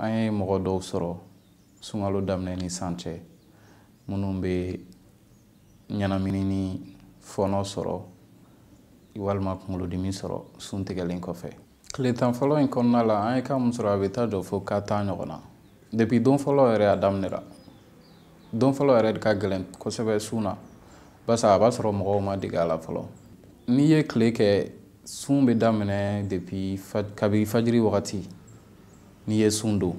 An ye mɔgɔ dɔw sɔrɔ sunkalo daminɛ ni san cɛ minnu bɛ ɲɛnamini ni fɔɔnɔ sɔrɔ walima kunkolodimi sɔrɔ sun tigɛlen kɔfɛ tile tan fɔlɔ in kɔnɔna la an ye kan min sɔrɔ a bɛ taa jɔ fo ka tan ɲɔgɔn depi don fɔlɔ yɛrɛ a daminɛra don fɔlɔ yɛrɛ de ka gɛlɛn kosɛbɛ sun na barisa a b'a sɔrɔ mɔgɔw ma dege a la fɔlɔ n'i ye tile kɛ sun bɛ daminɛ kabi fajiri wagati n'i ye sun don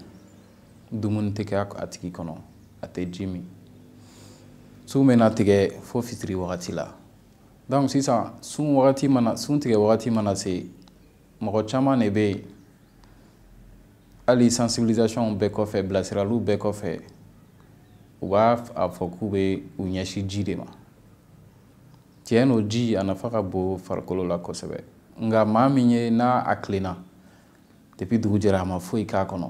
dumuni tɛ a tigi kɔnɔ a tɛ ji min sun bɛna tigɛ fo fitiri wagati la donc sisan sun wagati mana sun tigɛ wagati mana se mɔgɔ caman ne be hali sensibilisation bɛɛ kɔfɛ bilasiraliw bɛɛ kɔfɛ u b'a a fɔ k'u be u ɲɛsi ji de ma tiɲɛ n'o ji a nafa ka bo farikolo la kosɛbɛ nga maa min ye n'a a Depi dugu jɛra a ma foyi k'a kɔnɔ.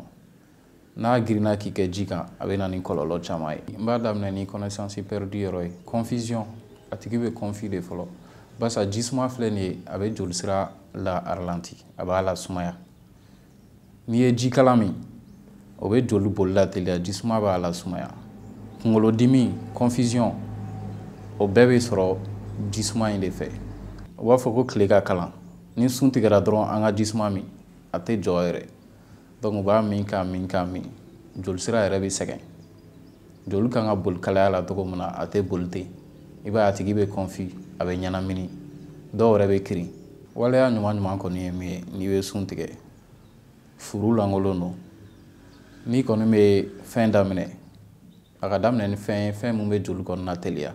N'a girinna k'i kɛ ji kan a bɛ na ni kɔlɔlɔ caman ye. N b'a daminɛ ni connaissance perdue yɔrɔ ye confusion a tigi bɛ confus de fɔlɔ barisa jisuma filɛ nin ye a bɛ jolisira la ralentir a b'a lasumaya. N'i ye jikalan min o bɛ joli bolila teliya jisuma b'a lasumaya. Kunkolodimi confusion o bɛɛ bɛ sɔrɔ jisuma in de fɛ. U b'a fɔ ko tile ka kalan ni sun tigɛra dɔrɔn an ka jisuma min a tɛ jɔ yɛrɛ u b'a min k'a min k'a min joli sira yɛrɛ bɛ sɛgɛn joli kan ka boli kalaya la cogo min na a tɛ boli ten i b'a ye a tigi bɛ a bɛ kri dɔw yɛrɛ bɛ kirin waleya ɲuman ɲuman n'i bɛ sun tigɛ furu lankolon don n'i kɔni bɛ fɛn daminɛ a ka daminɛ ni fɛn ye fɛn min bɛ joli kɔnɔna teliya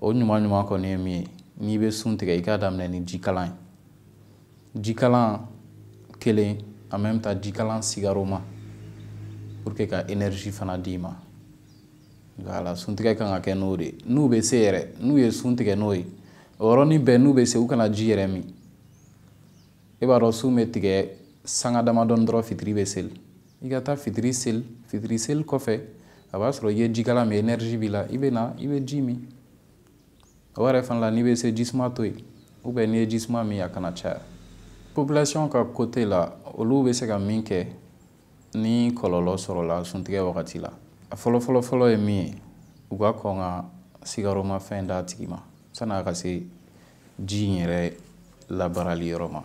o ɲuman ɲuman kɔni ye min n'i bɛ sun tigɛ i k'a daminɛ ni jikalan ye kelen en même temps jikalan sigaro ma pour que ka énergie fana d'i ma voilà suntigɛ kan ka kɛ n'o de n'u bɛ se yɛrɛ n'u ye sun n'o ye o yɔrɔnin bɛɛ n'u bɛ se u kana ji yɛrɛ min i e b'a dɔn sun bɛ tigɛ sanga damadɔni dɔrɔn fitiri bɛ seli i ka taa fitiri seli fitiri seli kɔfɛ a b'a sɔrɔ i ye jikalan min énergie b'i la i bɛ na i bɛ ji min o yɛrɛ fana la n'i bɛ se jisuma to yen n'i ye jisuma min a kana caya population ka côté la olu bɛ se ka min kɛ ni kɔlɔlɔ sɔrɔla suntigɛ wagati la a fɔlɔfɔlɔ fɔlɔ ye min ye u ka kɔn ka sigaromafɛn d'a tigi ma san'a ka se ji in yɛrɛ labarali yɔrɔ ma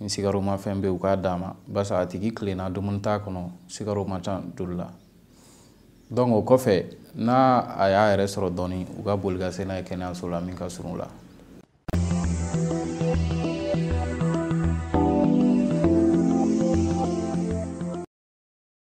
ni sigaromafɛn bɛ u k'a d'a ma barisa a tigi tilenna dumuni t'a kɔnɔ sigaro ma ca joli la o kɔfɛ n'a a y'a yɛrɛ sɔrɔ dɔɔnin u ka boli ka se n'a ye kɛnɛyaso la min ka surun la